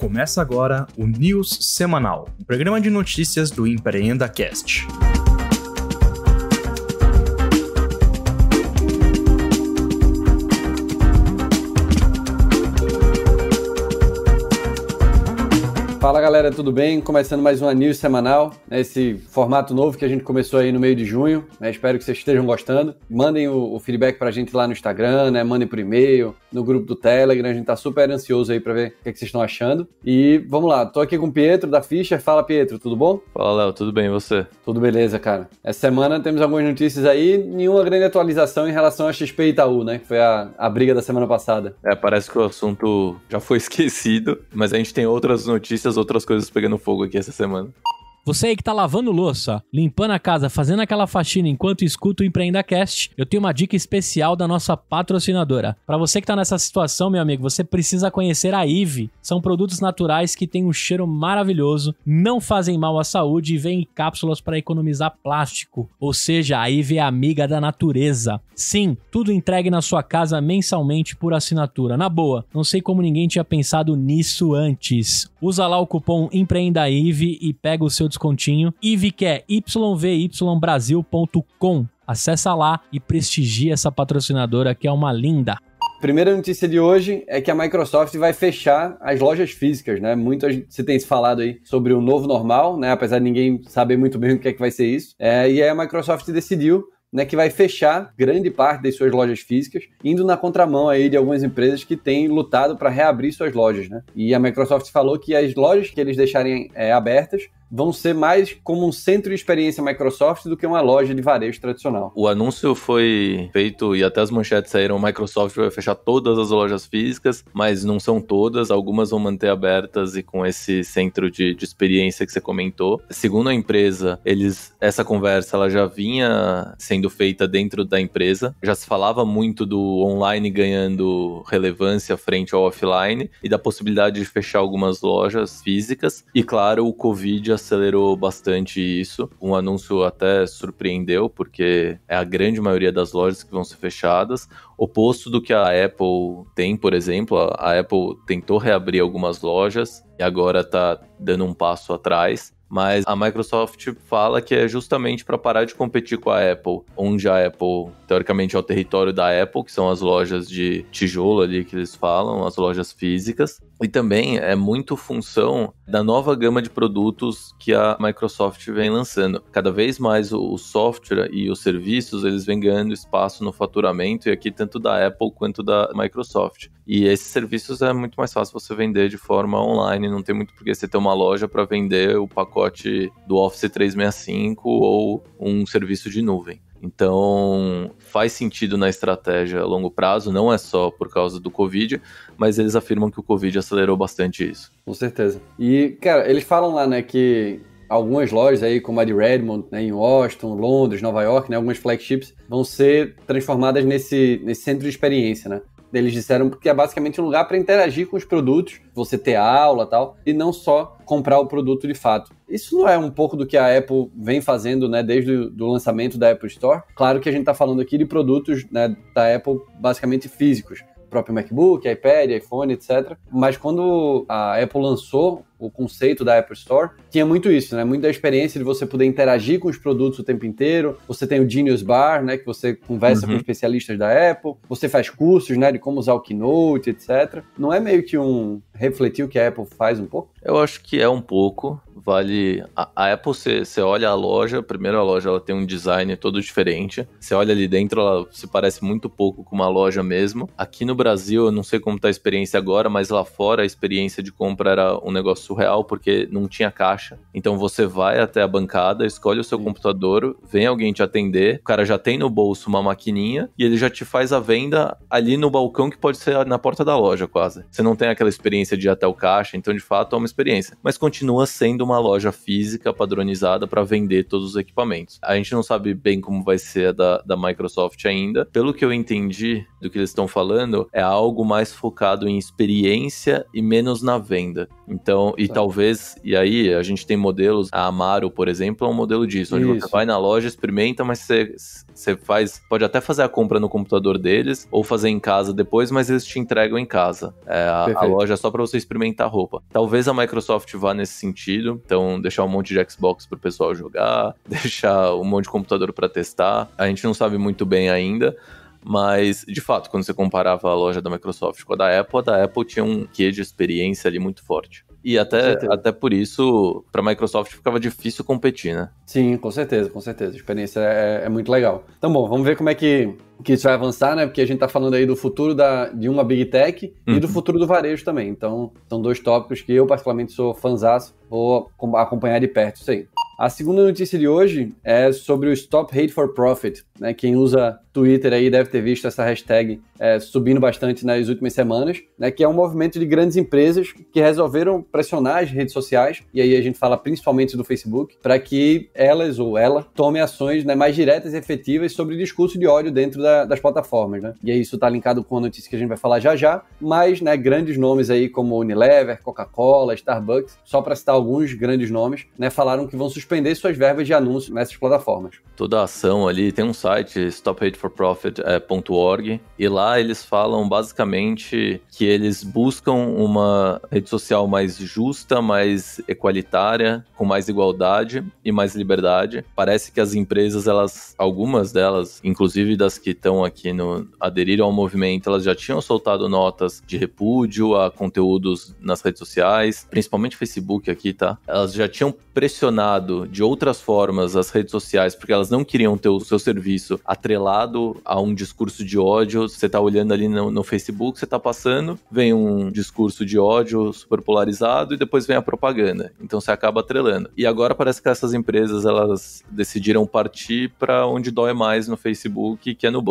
Começa agora o News Semanal, um programa de notícias do Empreenda Cast. Fala galera, tudo bem? Começando mais uma news semanal, né, esse formato novo que a gente começou aí no meio de junho. Né, espero que vocês estejam gostando. Mandem o, o feedback pra gente lá no Instagram, né? Mandem por e-mail, no grupo do Telegram. A gente tá super ansioso aí pra ver o que, é que vocês estão achando. E vamos lá, tô aqui com o Pietro da Fischer. Fala Pietro, tudo bom? Fala Léo, tudo bem e você? Tudo beleza, cara. Essa semana temos algumas notícias aí, nenhuma grande atualização em relação a XP e Itaú, né? Que foi a, a briga da semana passada. É, parece que o assunto já foi esquecido, mas a gente tem outras notícias muitas outras coisas pegando fogo aqui essa semana. Você aí que tá lavando louça, limpando a casa, fazendo aquela faxina enquanto escuta o Empreenda Cast, eu tenho uma dica especial da nossa patrocinadora. Para você que tá nessa situação, meu amigo, você precisa conhecer a IVE. São produtos naturais que têm um cheiro maravilhoso, não fazem mal à saúde e vêm em cápsulas para economizar plástico. Ou seja, a IVE é amiga da natureza. Sim, tudo entregue na sua casa mensalmente por assinatura. Na boa, não sei como ninguém tinha pensado nisso antes. Usa lá o cupom EmpreendaIve e pega o seu desconto descontinho. que é yvybrasil.com. Acessa lá e prestigia essa patrocinadora que é uma linda. Primeira notícia de hoje é que a Microsoft vai fechar as lojas físicas, né? Muito se tem se falado aí sobre o novo normal, né? Apesar de ninguém saber muito bem o que é que vai ser isso. É, e aí a Microsoft decidiu né, que vai fechar grande parte das suas lojas físicas, indo na contramão aí de algumas empresas que têm lutado para reabrir suas lojas, né? E a Microsoft falou que as lojas que eles deixarem é, abertas vão ser mais como um centro de experiência Microsoft do que uma loja de varejo tradicional. O anúncio foi feito e até as manchetes saíram: Microsoft vai fechar todas as lojas físicas, mas não são todas, algumas vão manter abertas e com esse centro de, de experiência que você comentou. Segundo a empresa, eles essa conversa ela já vinha sendo feita dentro da empresa, já se falava muito do online ganhando relevância frente ao offline e da possibilidade de fechar algumas lojas físicas e claro, o Covid acelerou bastante isso. Um anúncio até surpreendeu, porque é a grande maioria das lojas que vão ser fechadas. Oposto do que a Apple tem, por exemplo, a Apple tentou reabrir algumas lojas e agora está dando um passo atrás. Mas a Microsoft fala que é justamente para parar de competir com a Apple, onde a Apple, teoricamente, é o território da Apple, que são as lojas de tijolo ali que eles falam, as lojas físicas. E também é muito função da nova gama de produtos que a Microsoft vem lançando. Cada vez mais o software e os serviços eles vêm ganhando espaço no faturamento e aqui tanto da Apple quanto da Microsoft. E esses serviços é muito mais fácil você vender de forma online, não tem muito porque você ter uma loja para vender o pacote do Office 365 ou um serviço de nuvem. Então, faz sentido na estratégia a longo prazo, não é só por causa do Covid, mas eles afirmam que o Covid acelerou bastante isso. Com certeza. E, cara, eles falam lá, né, que algumas lojas aí, como a de Redmond, né, em Washington, Londres, Nova York, né, algumas flagships, vão ser transformadas nesse, nesse centro de experiência, né? Eles disseram porque é basicamente um lugar para interagir com os produtos, você ter aula tal, e não só comprar o produto de fato. Isso não é um pouco do que a Apple vem fazendo, né, desde o lançamento da Apple Store? Claro que a gente está falando aqui de produtos né, da Apple basicamente físicos, próprio MacBook, iPad, iPhone, etc. Mas quando a Apple lançou o conceito da Apple Store, tinha muito isso, né? Muito da experiência de você poder interagir com os produtos o tempo inteiro. Você tem o Genius Bar, né? Que você conversa uhum. com especialistas da Apple. Você faz cursos, né? De como usar o Keynote, etc. Não é meio que um refletir o que a Apple faz um pouco? Eu acho que é um pouco. Vale. A, a Apple, você olha a loja, primeiro a loja ela tem um design todo diferente. Você olha ali dentro, ela se parece muito pouco com uma loja mesmo. Aqui no Brasil, eu não sei como tá a experiência agora, mas lá fora a experiência de compra era um negócio surreal porque não tinha caixa. Então você vai até a bancada, escolhe o seu Sim. computador, vem alguém te atender, o cara já tem no bolso uma maquininha e ele já te faz a venda ali no balcão que pode ser na porta da loja quase. Você não tem aquela experiência de ir até o caixa, então de fato é uma experiência, mas continua sendo uma loja física padronizada para vender todos os equipamentos. A gente não sabe bem como vai ser a da, da Microsoft ainda. Pelo que eu entendi do que eles estão falando, é algo mais focado em experiência e menos na venda. Então, e tá. talvez, e aí a gente tem modelos, a Amaro, por exemplo, é um modelo disso, onde Isso. você vai na loja, experimenta, mas você, você faz, pode até fazer a compra no computador deles, ou fazer em casa depois, mas eles te entregam em casa. É, a, a, loja é só para você experimentar a roupa. Talvez a Microsoft vá nesse sentido, então deixar um monte de Xbox pro pessoal jogar, deixar um monte de computador para testar. A gente não sabe muito bem ainda, mas, de fato, quando você comparava a loja da Microsoft com a da Apple, a da Apple tinha um quê de experiência ali muito forte. E até, até por isso, para a Microsoft ficava difícil competir, né? Sim, com certeza, com certeza. A experiência é, é muito legal. Então, bom, vamos ver como é que que isso vai avançar, né? Porque a gente está falando aí do futuro da, de uma Big Tech uhum. e do uhum. futuro do varejo também. Então, são dois tópicos que eu, particularmente, sou fãzão, vou acompanhar de perto isso aí. A segunda notícia de hoje é sobre o Stop Hate for Profit. Né? Quem usa Twitter aí deve ter visto essa hashtag é, subindo bastante nas últimas semanas, né? que é um movimento de grandes empresas que resolveram pressionar as redes sociais, e aí a gente fala principalmente do Facebook, para que elas ou ela tome ações né, mais diretas e efetivas sobre discurso de ódio dentro da da, das plataformas, né? E isso está linkado com a notícia que a gente vai falar já já, mas, né, grandes nomes aí como Unilever, Coca-Cola, Starbucks, só para citar alguns grandes nomes, né, falaram que vão suspender suas verbas de anúncio nessas plataformas. Toda a ação ali tem um site, stophateforprofit.org, eh, e lá eles falam basicamente que eles buscam uma rede social mais justa, mais equalitária, com mais igualdade e mais liberdade. Parece que as empresas, elas, algumas delas, inclusive das que estão aqui no aderiram ao movimento, elas já tinham soltado notas de repúdio a conteúdos nas redes sociais, principalmente Facebook aqui, tá? Elas já tinham pressionado de outras formas as redes sociais porque elas não queriam ter o seu serviço atrelado a um discurso de ódio. Você tá olhando ali no, no Facebook, você tá passando, vem um discurso de ódio super polarizado e depois vem a propaganda. Então você acaba atrelando. E agora parece que essas empresas elas decidiram partir para onde dói mais no Facebook, que é no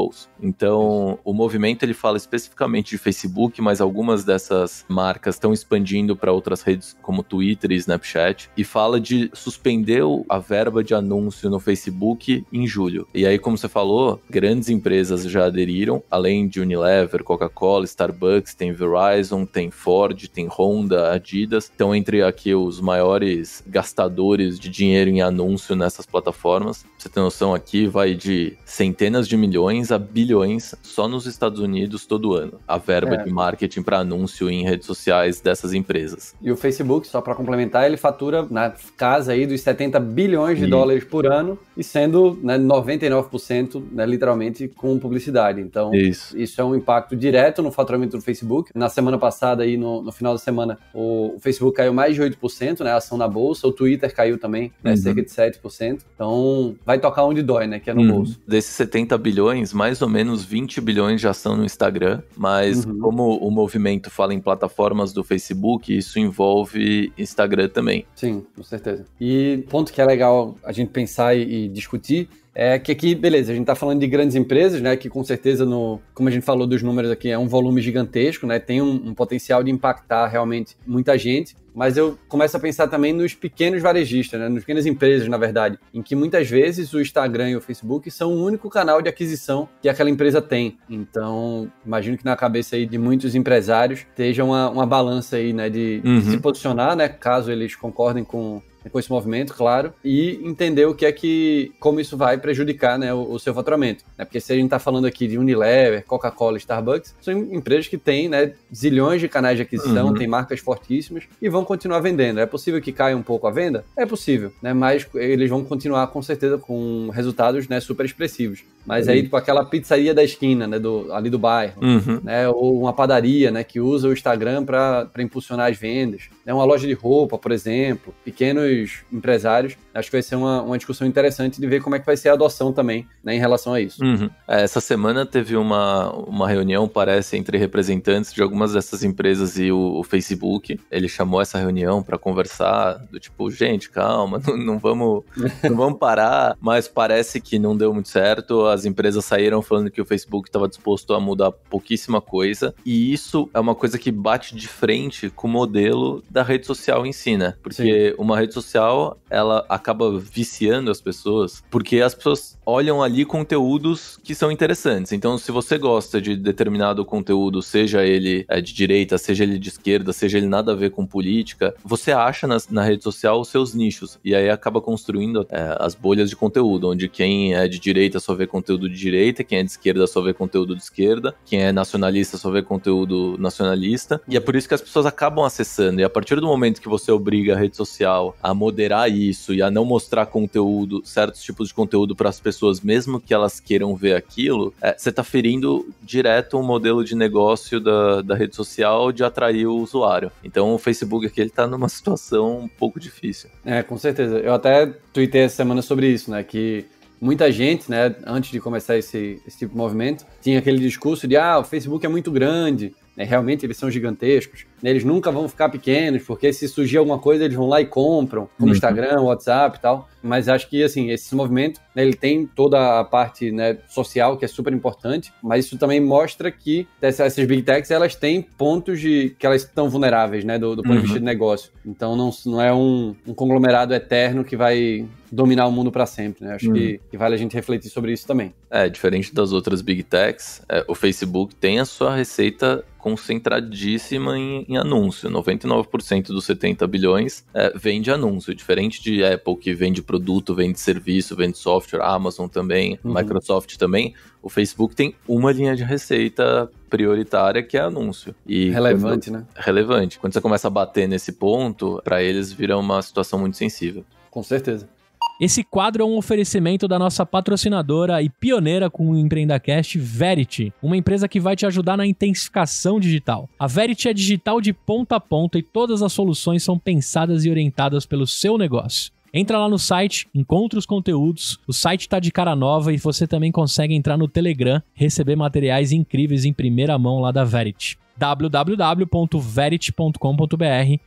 então, o movimento ele fala especificamente de Facebook, mas algumas dessas marcas estão expandindo para outras redes como Twitter e Snapchat e fala de suspender a verba de anúncio no Facebook em julho. E aí, como você falou, grandes empresas já aderiram, além de Unilever, Coca-Cola, Starbucks, tem Verizon, tem Ford, tem Honda, Adidas. Então, entre aqui os maiores gastadores de dinheiro em anúncio nessas plataformas você tem noção aqui, vai de centenas de milhões a bilhões só nos Estados Unidos todo ano. A verba é. de marketing para anúncio em redes sociais dessas empresas. E o Facebook, só para complementar, ele fatura na casa aí dos 70 bilhões de e... dólares por ano e sendo né, 99% né, literalmente com publicidade. Então, isso. isso é um impacto direto no faturamento do Facebook. Na semana passada, aí no, no final da semana, o, o, Facebook caiu mais de 8%, né, a ação na bolsa, o Twitter caiu também, né, uhum. cerca de 7%. Então, vai tocar onde dói, né? Que é no hum. bolso. Desses 70 bilhões, mais ou menos 20 bilhões já são no Instagram, mas uhum. como o movimento fala em plataformas do Facebook, isso envolve Instagram também. Sim, com certeza. E ponto que é legal a gente pensar e, e discutir é que aqui, beleza, a gente está falando de grandes empresas, né? Que com certeza, no, como a gente falou dos números aqui, é um volume gigantesco, né? Tem um, um potencial de impactar realmente muita gente mas eu começo a pensar também nos pequenos varejistas, né? nas pequenas empresas, na verdade, em que muitas vezes o Instagram e o Facebook são o único canal de aquisição que aquela empresa tem. Então, imagino que na cabeça aí de muitos empresários esteja uma, uma balança aí, né, de, uhum. de se uhum. posicionar, né, caso eles concordem com com esse movimento, claro, e entender o que é que, como isso vai prejudicar né, o, o seu faturamento. Né? Porque se a gente está falando aqui de Unilever, Coca-Cola, Starbucks, são empresas que têm né, zilhões de canais de aquisição, uhum. têm marcas fortíssimas e vão continuar vendendo. É possível que caia um pouco a venda? É possível, né? mas eles vão continuar com certeza com resultados né, super expressivos. Mas uhum. aí, tipo, aquela pizzaria da esquina, né, do, ali do bairro, uhum. né, ou uma padaria, né, que usa o Instagram para impulsionar as vendas, né, uma loja de roupa, por exemplo, pequenos empresários. Acho que vai ser uma, uma discussão interessante de ver como é que vai ser a adoção também, né, em relação a isso. Uhum. É, essa semana teve uma, uma reunião, parece, entre representantes de algumas dessas empresas e o, o Facebook. Ele chamou essa reunião para conversar, do tipo, gente, calma, não, não vamos, não vamos parar. Mas parece que não deu muito certo. As empresas saíram falando que o Facebook estava disposto a mudar pouquíssima coisa. E isso é uma coisa que bate de frente com o modelo da rede social em si, né? Porque Sim. uma rede social social, ela acaba viciando as pessoas, porque as pessoas olham ali conteúdos que são interessantes. Então, se você gosta de determinado conteúdo, seja ele é, de direita, seja ele de esquerda, seja ele nada a ver com política, você acha na, na rede social os seus nichos. E aí acaba construindo é, as bolhas de conteúdo, onde quem é de direita só vê conteúdo de direita, quem é de esquerda só vê conteúdo de esquerda, quem é nacionalista só vê conteúdo nacionalista. E é por isso que as pessoas acabam acessando. E a partir do momento que você obriga a rede social a a moderar isso e a não mostrar conteúdo, certos tipos de conteúdo para as pessoas, mesmo que elas queiram ver aquilo, você é, está ferindo direto um modelo de negócio da, da rede social de atrair o usuário. Então o Facebook aqui ele está numa situação um pouco difícil. É, com certeza. Eu até tuitei essa semana sobre isso, né? Que muita gente, né, antes de começar esse, esse tipo de movimento, tinha aquele discurso de ah, o Facebook é muito grande, né, realmente eles são gigantescos, né, eles nunca vão ficar pequenos, porque se surgir alguma coisa eles vão lá e compram, como uhum. Instagram, WhatsApp e tal, mas acho que, assim, esse movimento, né, ele tem toda a parte né, social, que é super importante, mas isso também mostra que essas big techs, elas têm pontos de que elas estão vulneráveis, né, do, do ponto uhum. de vista uhum. de negócio. Então, não, não é um, um conglomerado eterno que vai dominar o mundo para sempre, né? Acho que, uhum. que, vale a gente refletir sobre isso também. É, diferente das outras big techs, é, o Facebook tem a sua receita concentradíssima em, em anúncio. 99% dos 70 bilhões é, vende anúncio, diferente de Apple que vende produto, vende serviço, vende software, Amazon também, uhum. Microsoft também. O Facebook tem uma linha de receita prioritária que é anúncio. E relevante, quando, né? Relevante. Quando você começa a bater nesse ponto, para eles vira uma situação muito sensível. Com certeza. Esse quadro é um oferecimento da nossa patrocinadora e pioneira com o Empreendacast, Verity, uma empresa que vai te ajudar na intensificação digital. A Verity é digital de ponta a ponta e todas as soluções são pensadas e orientadas pelo seu negócio. Entra lá no site, encontra os conteúdos. O site está de cara nova e você também consegue entrar no Telegram, receber materiais incríveis em primeira mão lá da Verity www.verity.com.br.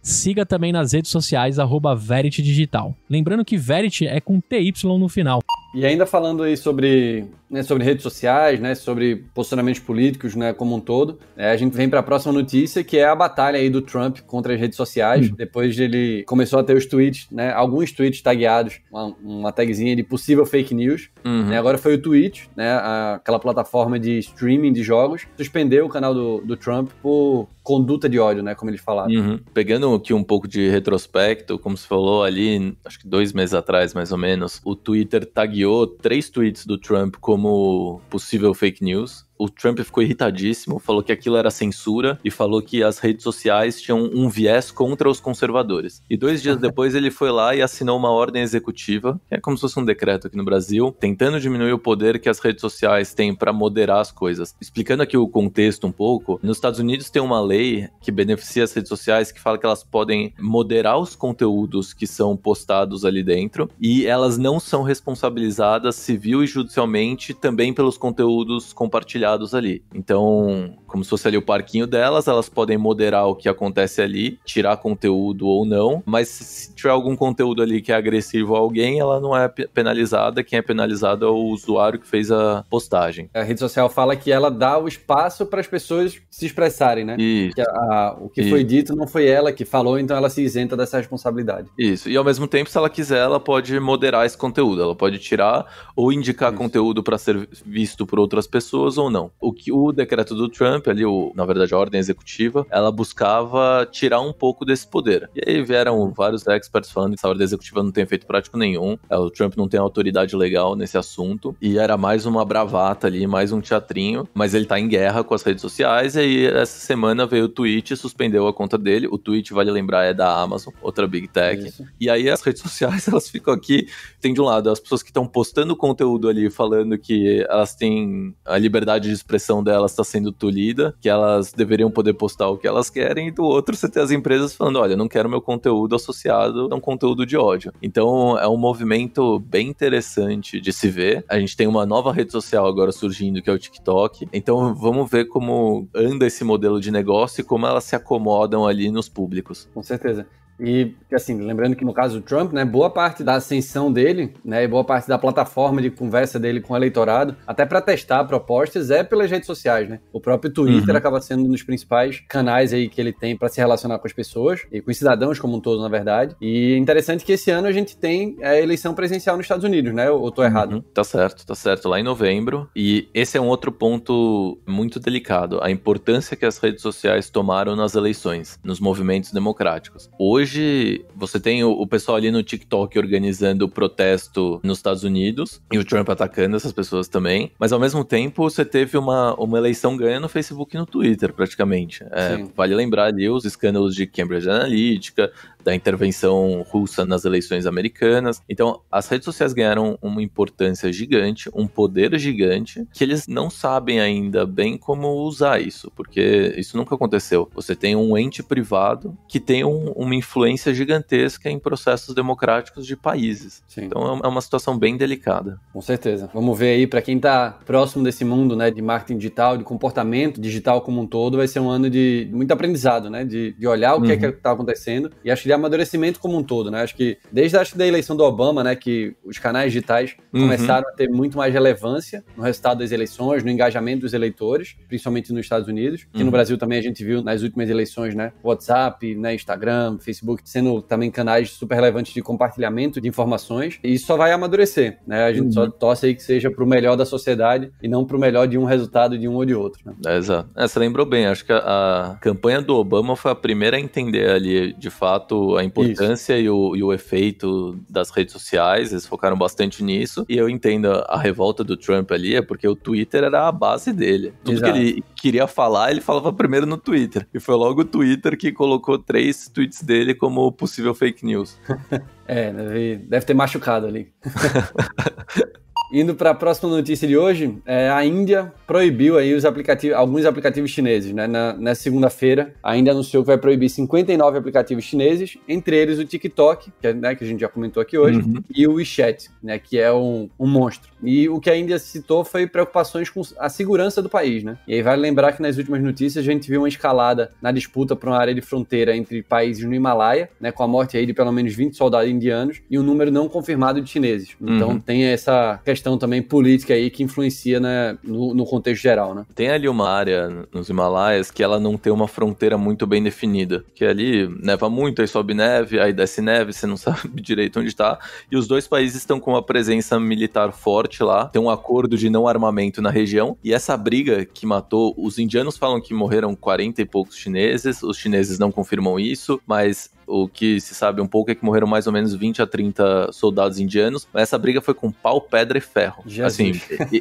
Siga também nas redes sociais arroba Verity Digital. Lembrando que Verity é com TY no final. E ainda falando aí sobre né, sobre redes sociais, né, sobre posicionamentos políticos né, como um todo. É, a gente vem para a próxima notícia, que é a batalha aí do Trump contra as redes sociais. Hum. Depois ele começou a ter os tweets, né, alguns tweets tagueados, uma, uma tagzinha de possível fake news. Uhum. Né, agora foi o Twitch, né, aquela plataforma de streaming de jogos, suspendeu o canal do, do Trump por conduta de ódio, né, como ele falava. Uhum. Pegando aqui um pouco de retrospecto, como se falou ali, acho que dois meses atrás, mais ou menos, o Twitter tagueou três tweets do Trump como como possível fake news o Trump ficou irritadíssimo, falou que aquilo era censura e falou que as redes sociais tinham um viés contra os conservadores. E dois dias depois ele foi lá e assinou uma ordem executiva, que é como se fosse um decreto aqui no Brasil, tentando diminuir o poder que as redes sociais têm para moderar as coisas. Explicando aqui o contexto um pouco, nos Estados Unidos tem uma lei que beneficia as redes sociais que fala que elas podem moderar os conteúdos que são postados ali dentro e elas não são responsabilizadas civil e judicialmente também pelos conteúdos compartilhados criados ali. Então, como se fosse ali o parquinho delas, elas podem moderar o que acontece ali, tirar conteúdo ou não, mas se tiver algum conteúdo ali que é agressivo a alguém, ela não é penalizada, quem é penalizado é o usuário que fez a postagem. A rede social fala que ela dá o espaço para as pessoas se expressarem, né? Isso. Que a, a, o que Isso. foi dito não foi ela que falou, então ela se isenta dessa responsabilidade. Isso. E ao mesmo tempo, se ela quiser, ela pode moderar esse conteúdo, ela pode tirar ou indicar Isso. conteúdo para ser visto por outras pessoas ou não. O que o decreto do Trump, ali, o, na verdade, a ordem executiva, ela buscava tirar um pouco desse poder. E aí vieram vários experts falando que essa ordem executiva não tem efeito prático nenhum, é, o Trump não tem autoridade legal nesse assunto, e era mais uma bravata ali, mais um teatrinho, mas ele tá em guerra com as redes sociais, e aí essa semana veio o e suspendeu a conta dele, o tweet vale lembrar, é da Amazon, outra big tech, Isso. e aí as redes sociais, elas ficam aqui, tem de um lado as pessoas que estão postando conteúdo ali, falando que elas têm a liberdade liberdade de expressão delas está sendo tolhida, que elas deveriam poder postar o que elas querem, e do outro você tem as empresas falando: olha, não quero meu conteúdo associado a um conteúdo de ódio. Então é um movimento bem interessante de se ver. A gente tem uma nova rede social agora surgindo, que é o TikTok. Então vamos ver como anda esse modelo de negócio e como elas se acomodam ali nos públicos. Com certeza. E, assim, lembrando que no caso do Trump, né, boa parte da ascensão dele, né, e boa parte da plataforma de conversa dele com o eleitorado, até para testar propostas, é pelas redes sociais, né? O próprio Twitter uhum. acaba sendo um dos principais canais aí que ele tem para se relacionar com as pessoas e com os cidadãos como um todo, na verdade. E é interessante que esse ano a gente tem a eleição presidencial nos Estados Unidos, né? Ou tô errado? Uhum. Tá certo, tá certo. Lá em novembro. E esse é um outro ponto muito delicado, a importância que as redes sociais tomaram nas eleições, nos movimentos democráticos. Hoje, hoje você tem o, o pessoal ali no TikTok organizando o protesto nos Estados Unidos e o Trump atacando essas pessoas também, mas ao mesmo tempo você teve uma, uma eleição ganha no Facebook e no Twitter, praticamente. É, vale lembrar ali os escândalos de Cambridge Analytica, da intervenção russa nas eleições americanas. Então, as redes sociais ganharam uma importância gigante, um poder gigante, que eles não sabem ainda bem como usar isso, porque isso nunca aconteceu. Você tem um ente privado que tem um, uma influência gigantesca em processos democráticos de países. Sim. Então, é uma situação bem delicada. Com certeza. Vamos ver aí, para quem está próximo desse mundo né, de marketing digital, de comportamento digital como um todo, vai ser um ano de muito aprendizado, né? De, de olhar o que é uhum. que está acontecendo. E acho que amadurecimento como um todo, né? Acho que desde acho que da eleição do Obama, né, que os canais digitais uhum. começaram a ter muito mais relevância no resultado das eleições, no engajamento dos eleitores, principalmente nos Estados Unidos, E no uhum. Brasil também a gente viu nas últimas eleições, né, WhatsApp, né, Instagram, Facebook sendo também canais super relevantes de compartilhamento de informações, e isso só vai amadurecer, né? A gente uhum. só torce aí que seja pro melhor da sociedade e não pro melhor de um resultado de um ou de outro, né? É, exato. É, você lembrou bem, acho que a campanha do Obama foi a primeira a entender ali, de fato, a importância e o, e o, efeito das redes sociais, eles focaram bastante nisso. E eu entendo a revolta do Trump ali, é porque o Twitter era a base dele. Tudo Exato. que ele queria falar, ele falava primeiro no Twitter. E foi logo o Twitter que colocou três tweets dele como possível fake news. é, deve ter machucado ali. Indo para a próxima notícia de hoje, é, a Índia proibiu aí os aplicativos, alguns aplicativos chineses. Né? Na, na segunda-feira, a Índia anunciou que vai proibir 59 aplicativos chineses, entre eles o TikTok, que, é, né, que a gente já comentou aqui hoje, uhum. e o WeChat, né, que é um, um, monstro. E o que a Índia citou foi preocupações com a segurança do país. Né? E aí vale lembrar que nas últimas notícias a gente viu uma escalada na disputa para uma área de fronteira entre países no Himalaia, né, com a morte aí de pelo menos 20 soldados indianos e um número não confirmado de chineses. Então uhum. tem essa questão questão também política aí que influencia né, no, no, contexto geral, né? Tem ali uma área nos Himalaias que ela não tem uma fronteira muito bem definida, que ali neva muito, aí sobe neve, aí desce neve, você não sabe direito onde está, e os dois países estão com uma presença militar forte lá, tem um acordo de não armamento na região, e essa briga que matou, os indianos falam que morreram 40 e poucos chineses, os chineses não confirmam isso, mas o que se sabe um pouco é que morreram mais ou menos 20 a 30 soldados indianos. Essa briga foi com pau, pedra e ferro. Assim,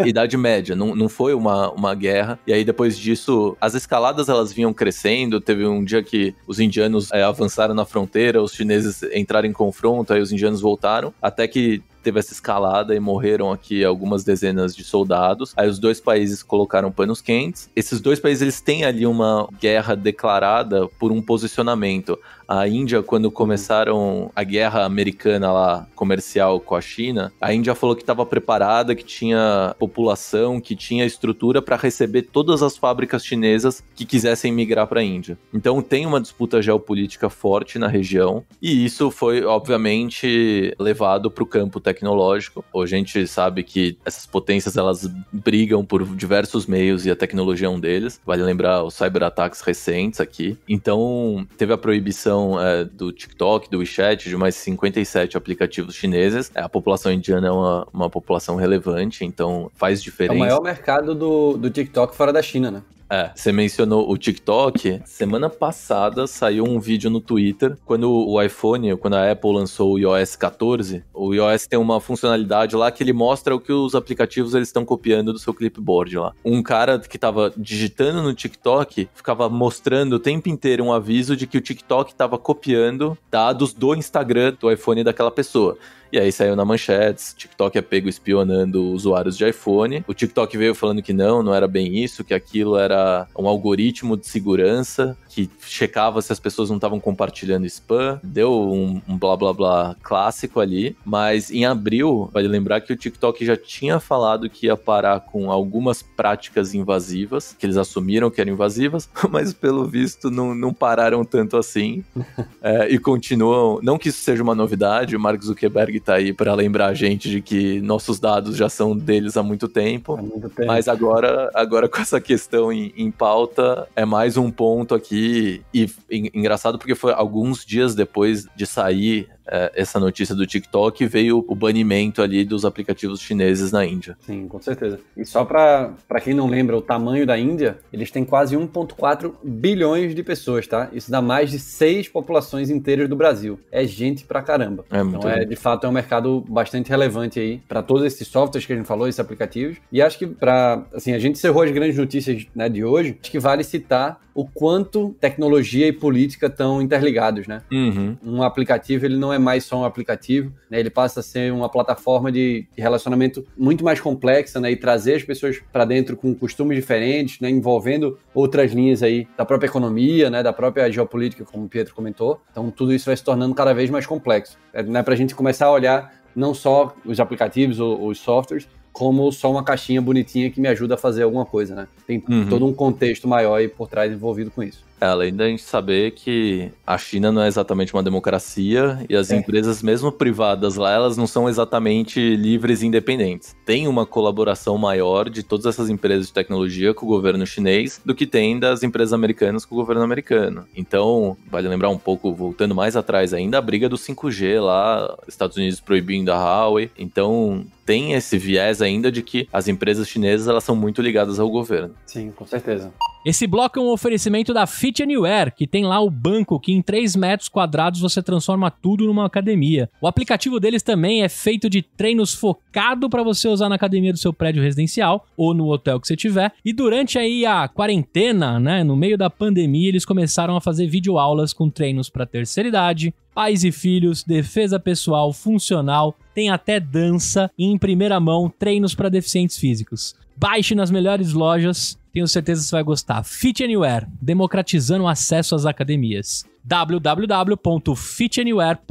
idade média, não, não foi uma, uma guerra. E aí depois disso, as escaladas elas vinham crescendo. Teve um dia que os indianos é, avançaram na fronteira, os chineses entraram em confronto, aí os indianos voltaram. Até que teve essa escalada e morreram aqui algumas dezenas de soldados. Aí os dois países colocaram panos quentes. Esses dois países eles têm ali uma guerra declarada por um posicionamento. A Índia, quando uhum. começaram a guerra americana lá comercial com a China, a Índia falou que estava preparada, que tinha população, que tinha estrutura para receber todas as fábricas chinesas que quisessem migrar para a Índia. Então tem uma disputa geopolítica forte na região e isso foi obviamente levado para o campo tecnológico. Hoje a gente sabe que essas potências elas brigam por diversos meios e a tecnologia é um deles. Vale lembrar os cyberataques recentes aqui. Então, teve a proibição é, do TikTok, do WeChat, de mais 57 aplicativos chineses. É, a população indiana é uma, uma população relevante, então faz diferença. É o maior mercado do, do TikTok fora da China, né? É, você mencionou o TikTok. Semana passada saiu um vídeo no Twitter. Quando o iPhone, quando a Apple lançou o iOS 14, o iOS tem uma funcionalidade lá que ele mostra o que os aplicativos eles estão copiando do seu clipboard lá. Um cara que tava digitando no TikTok ficava mostrando o tempo inteiro um aviso de que o TikTok tava copiando dados do Instagram do iPhone daquela pessoa. E aí saiu na manchetes, TikTok é pego espionando usuários de iPhone. O TikTok veio falando que não, não era bem isso, que aquilo era um algoritmo de segurança que checava se as pessoas não estavam compartilhando spam. Deu um, um, blá blá blá clássico ali. Mas em abril, vale lembrar que o TikTok já tinha falado que ia parar com algumas práticas invasivas, que eles assumiram que eram invasivas, mas pelo visto não, não pararam tanto assim. é, e continuam. Não que isso seja uma novidade, o Mark Zuckerberg tá aí para lembrar a gente de que nossos dados já são deles há muito tempo. Há muito tempo. Mas agora, agora com essa questão em, em pauta, é mais um ponto aqui. E, e engraçado porque foi alguns dias depois de sair é, essa notícia do TikTok veio o banimento ali dos aplicativos chineses na Índia. Sim, com certeza. E só para quem não lembra o tamanho da Índia, eles têm quase 1,4 bilhões de pessoas, tá? Isso dá mais de seis populações inteiras do Brasil. É gente pra caramba. É muito então, é, de fato, é um mercado bastante relevante aí para todos esses softwares que a gente falou, esses aplicativos. E acho que para assim, a gente cerrou as grandes notícias né, de hoje, acho que vale citar o quanto tecnologia e política estão interligados, né? Uhum. Um aplicativo, ele não é mais só um aplicativo, né? ele passa a ser uma plataforma de relacionamento muito mais complexa, né? E trazer as pessoas para dentro com costumes diferentes, né? Envolvendo outras linhas aí da própria economia, né? Da própria geopolítica, como o Pietro comentou. Então tudo isso vai se tornando cada vez mais complexo. É, né? Para a gente começar a olhar não só os aplicativos ou os softwares, como só uma caixinha bonitinha que me ajuda a fazer alguma coisa, né? Tem uhum. todo um contexto maior aí por trás envolvido com isso. Além da gente saber que a China não é exatamente uma democracia e as é. empresas, mesmo privadas lá, elas não são exatamente livres e independentes. Tem uma colaboração maior de todas essas empresas de tecnologia com o governo chinês do que tem das empresas americanas com o governo americano. Então, vale lembrar um pouco, voltando mais atrás ainda, a briga do 5G lá, Estados Unidos proibindo a Huawei. Então, tem esse viés ainda de que as empresas chinesas elas são muito ligadas ao governo. Sim, com certeza. Esse bloco é um oferecimento da Fit Anywhere, que tem lá o banco que em 3 metros quadrados você transforma tudo numa academia. O aplicativo deles também é feito de treinos focado para você usar na academia do seu prédio residencial ou no hotel que você tiver. E durante aí a quarentena, né, no meio da pandemia, eles começaram a fazer videoaulas com treinos para terceira idade, pais e filhos, defesa pessoal, funcional, tem até dança e em primeira mão treinos para deficientes físicos. Baixe nas melhores lojas tenho certeza que você vai gostar. Fit Anywhere, democratizando o acesso às academias. www.fitanywhere.com.br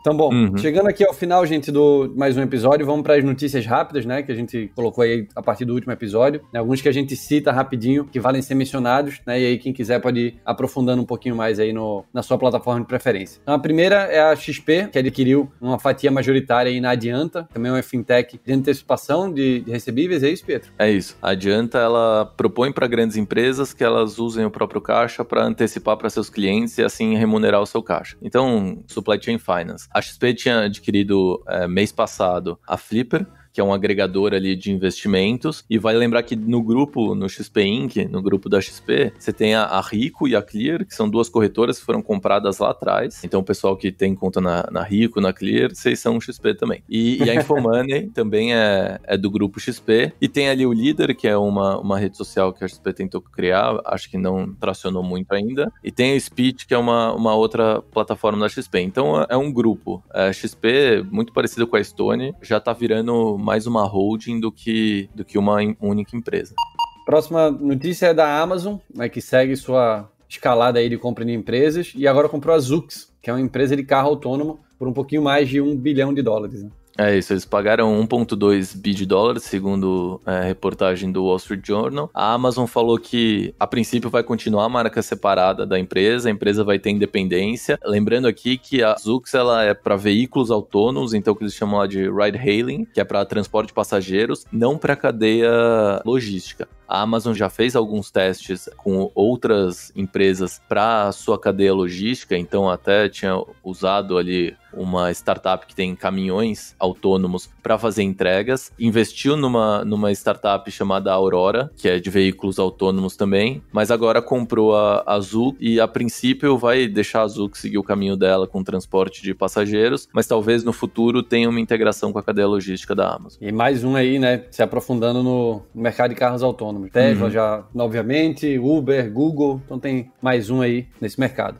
então, bom, uhum. chegando aqui ao final, gente, do mais um episódio, vamos para as notícias rápidas, né? Que a gente colocou aí a partir do último episódio. Né, alguns que a gente cita rapidinho, que valem ser mencionados, né? E aí, quem quiser pode ir aprofundando um pouquinho mais aí no, na sua plataforma de preferência. Então, a primeira é a XP, que adquiriu uma fatia majoritária aí na Adianta, também é uma fintech de antecipação de, de recebíveis, é isso, Pietro? É isso. A Adianta, ela propõe para grandes empresas que elas usem o próprio caixa para antecipar para seus clientes e assim remunerar o seu caixa. Então, supply chain finance. A XP tinha adquirido é, mês passado a Flipper, que é um agregador ali de investimentos. E vai lembrar que no grupo, no XP Inc., no grupo da XP, você tem a, Rico e a Clear, que são duas corretoras que foram compradas lá atrás. Então, o pessoal que tem conta na, na Rico, na Clear, vocês são XP também. E, e a Infomoney também é, é do grupo XP. E tem ali o Líder, que é uma, uma rede social que a XP tentou criar, acho que não tracionou muito ainda. E tem a Speech, que é uma, uma outra plataforma da XP. Então, é, é um grupo. É, XP, muito parecido com a Stone, já tá virando mais uma holding do que, do que uma única empresa. Próxima notícia é da Amazon, né, que segue sua escalada aí de compra de empresas e agora comprou a Zux, que é uma empresa de carro autônomo, por um pouquinho mais de um bilhão de dólares. Né? É isso, eles pagaram 1,2 bi de dólares, segundo é, a reportagem do Wall Street Journal. A Amazon falou que, a princípio, vai continuar a marca separada da empresa, a empresa vai ter independência. Lembrando aqui que a Zux ela é para veículos autônomos, então que eles chamam de ride hailing, que é para transporte de passageiros, não para cadeia logística. A Amazon já fez alguns testes com outras empresas para sua cadeia logística, então até tinha usado ali uma startup que tem caminhões autônomos para fazer entregas, investiu numa, numa startup chamada Aurora, que é de veículos autônomos também, mas agora comprou a Azul e a princípio vai deixar a Azul seguir o caminho dela com transporte de passageiros, mas talvez no futuro tenha uma integração com a cadeia logística da Amazon. E mais um aí, né, se aprofundando no mercado de carros autônomos plataformas. Tesla uhum. já, obviamente, Uber, Google, então tem mais um aí nesse mercado.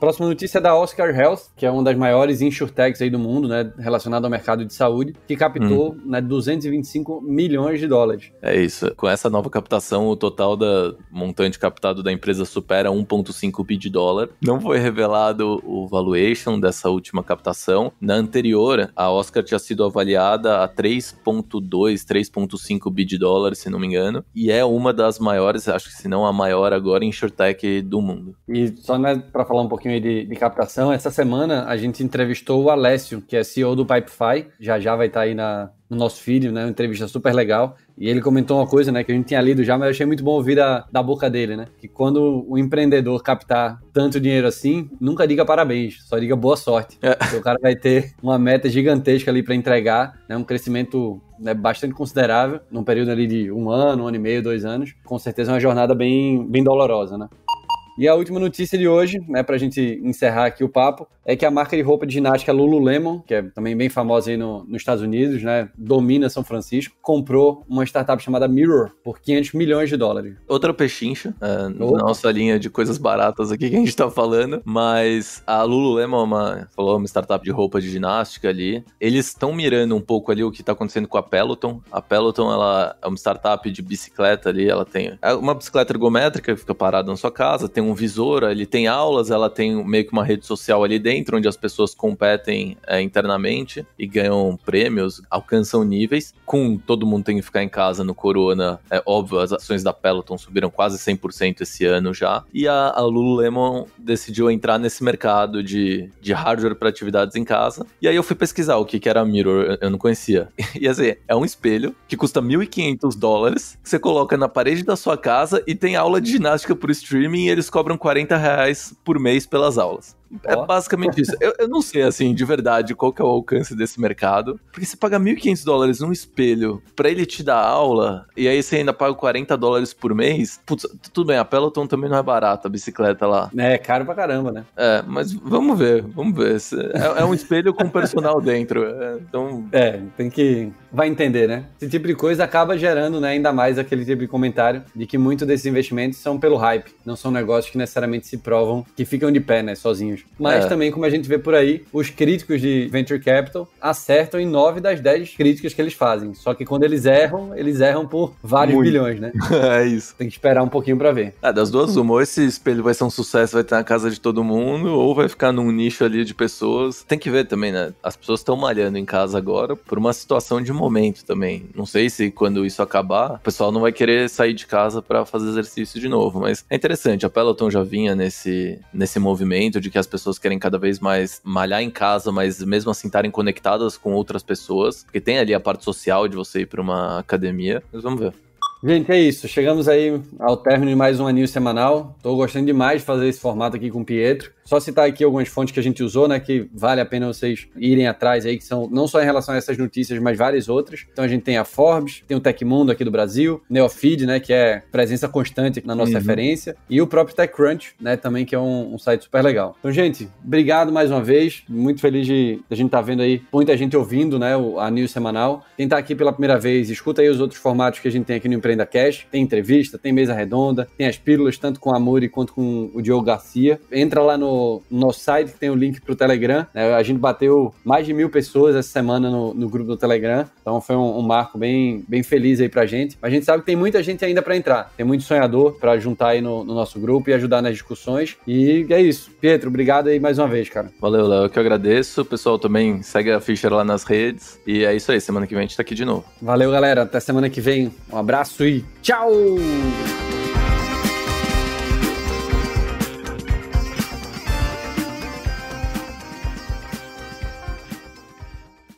Próxima notícia é da Oscar Health, que é uma das maiores insurtechs aí do mundo, né, relacionada ao mercado de saúde, que captou hum. né, 225 milhões de dólares. É isso. Com essa nova captação, o total da montante captado da empresa supera 1.5 bi de dólar. Não foi revelado o valuation dessa última captação. Na anterior, a Oscar tinha sido avaliada a 3.2, 3.5 bi de dólar, se não me engano, e é uma das maiores, acho que se não a maior agora, insurtech do mundo. E só né, para falar um pouquinho pouquinho aí de, de, captação. Essa semana a gente entrevistou o Alessio, que é CEO do Pipefy, já já vai estar tá aí na, no nosso feed, né? Uma entrevista super legal. E ele comentou uma coisa, né, que a gente tinha lido já, mas eu achei muito bom ouvir da, da boca dele, né? Que quando o empreendedor captar tanto dinheiro assim, nunca diga parabéns, só diga boa sorte. É. Porque o cara vai ter uma meta gigantesca ali para entregar, né? Um crescimento né, bastante considerável, num período ali de um ano, um ano e meio, dois anos. Com certeza é uma jornada bem, bem dolorosa, né? E a última notícia de hoje, né, para a gente encerrar aqui o papo, é que a marca de roupa de ginástica Lululemon, que é também bem famosa aí no, nos Estados Unidos, né, domina São Francisco, comprou uma startup chamada Mirror por 500 milhões de dólares. Outra pechincha, é, nossa linha de coisas baratas aqui que a gente está falando, mas a Lululemon, é uma, falou, uma startup de roupa de ginástica ali, eles estão mirando um pouco ali o que está acontecendo com a Peloton. A Peloton, ela é uma startup de bicicleta ali, ela tem é uma bicicleta ergométrica que fica parada na sua casa, tem um um visor, ele tem aulas, ela tem meio que uma rede social ali dentro, onde as pessoas competem é, internamente e ganham prêmios, alcançam níveis. Com todo mundo tem que ficar em casa no Corona, é óbvio, as ações da Peloton subiram quase 100% esse ano já. E a, a Lululemon decidiu entrar nesse mercado de, de hardware para atividades em casa. E aí eu fui pesquisar o que, que era Mirror, eu não conhecia. E assim, é um espelho que custa 1.500 dólares, que você coloca na parede da sua casa e tem aula de ginástica por streaming e eles colocam cobram 40 reais por mês pelas aulas. É basicamente isso. Eu, eu, não sei, assim, de verdade, qual que é o alcance desse mercado. Porque você paga 1.500 dólares num espelho pra ele te dar aula, e aí você ainda paga 40 dólares por mês. Putz, tudo bem, a Peloton também não é barata, a bicicleta lá. É, caro pra caramba, né? É, mas vamos ver, vamos ver. É, é um espelho com personal dentro. É, então... É, tem que... Vai entender, né? Esse tipo de coisa acaba gerando, né, ainda mais aquele tipo de comentário de que muitos desses investimentos são pelo hype, não são negócios que necessariamente se provam, que ficam de pé, né, sozinhos. Mas é. também, como a gente vê por aí, os críticos de Venture Capital acertam em 9 das 10 críticas que eles fazem. Só que quando eles erram, eles erram por vários Muito. bilhões, né? é isso. Tem que esperar um pouquinho para ver. É, das duas, uma, ou esse espelho vai ser um sucesso, vai estar na casa de todo mundo, ou vai ficar num nicho ali de pessoas. Tem que ver também, né? As pessoas estão malhando em casa agora por uma situação de momento também. Não sei se quando isso acabar, o pessoal não vai querer sair de casa para fazer exercício de novo, mas é interessante. A Peloton já vinha nesse, nesse movimento de que as pessoas querem cada vez mais malhar em casa, mas mesmo assim estarem conectadas com outras pessoas, porque tem ali a parte social de você ir para uma academia. Mas vamos ver. Gente, é isso. Chegamos aí ao término de mais um anil semanal. Tô gostando demais de fazer esse formato aqui com o Pietro. Só citar aqui algumas fontes que a gente usou, né, que vale a pena vocês irem atrás aí, que são não só em relação a essas notícias, mas várias outras. Então a gente tem a Forbes, tem o Tecmundo aqui do Brasil, Neofeed, né, que é presença constante na nossa uhum. referência, e o próprio TechCrunch, né, também que é um, um, site super legal. Então, gente, obrigado mais uma vez, muito feliz de a gente estar tá vendo aí muita gente ouvindo, né, a news semanal. Quem tá aqui pela primeira vez, escuta aí os outros formatos que a gente tem aqui no Empreenda Cash, tem entrevista, tem mesa redonda, tem as pílulas tanto com amor quanto com o Diogo Garcia. Entra lá no no nosso site, tem o um link pro Telegram. Né? A gente bateu mais de mil pessoas essa semana no, no grupo do Telegram, então foi um, um, marco bem, bem feliz aí pra gente. Mas a gente sabe que tem muita gente ainda para entrar, tem muito sonhador para juntar aí no, no, nosso grupo e ajudar nas discussões. E é isso. Pietro, obrigado aí mais uma vez, cara. Valeu, Léo, eu que agradeço. Pessoal, também segue a Fischer lá nas redes. E é isso aí, semana que vem a gente tá aqui de novo. Valeu, galera. Até semana que vem. Um abraço e tchau!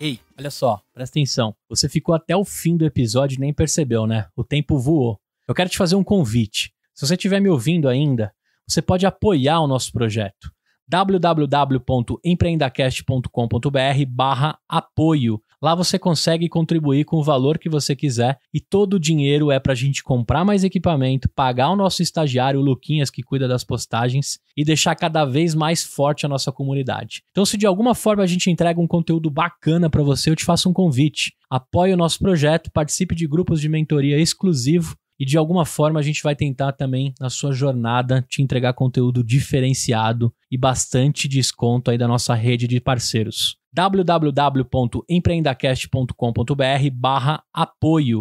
Ei, olha só, presta atenção. Você ficou até o fim do episódio e nem percebeu, né? O tempo voou. Eu quero te fazer um convite. Se você estiver me ouvindo ainda, você pode apoiar o nosso projeto www.empreendacast.com.br barra apoio. Lá você consegue contribuir com o valor que você quiser e todo o dinheiro é para a gente comprar mais equipamento, pagar o nosso estagiário, o Luquinhas, que cuida das postagens e deixar cada vez mais forte a nossa comunidade. Então, se de alguma forma a gente entrega um conteúdo bacana para você, eu te faço um convite. Apoie o nosso projeto, participe de grupos de mentoria exclusivo e de alguma forma a gente vai tentar também na sua jornada te entregar conteúdo diferenciado e bastante desconto aí da nossa rede de parceiros www.empreendacast.com.br barra apoio.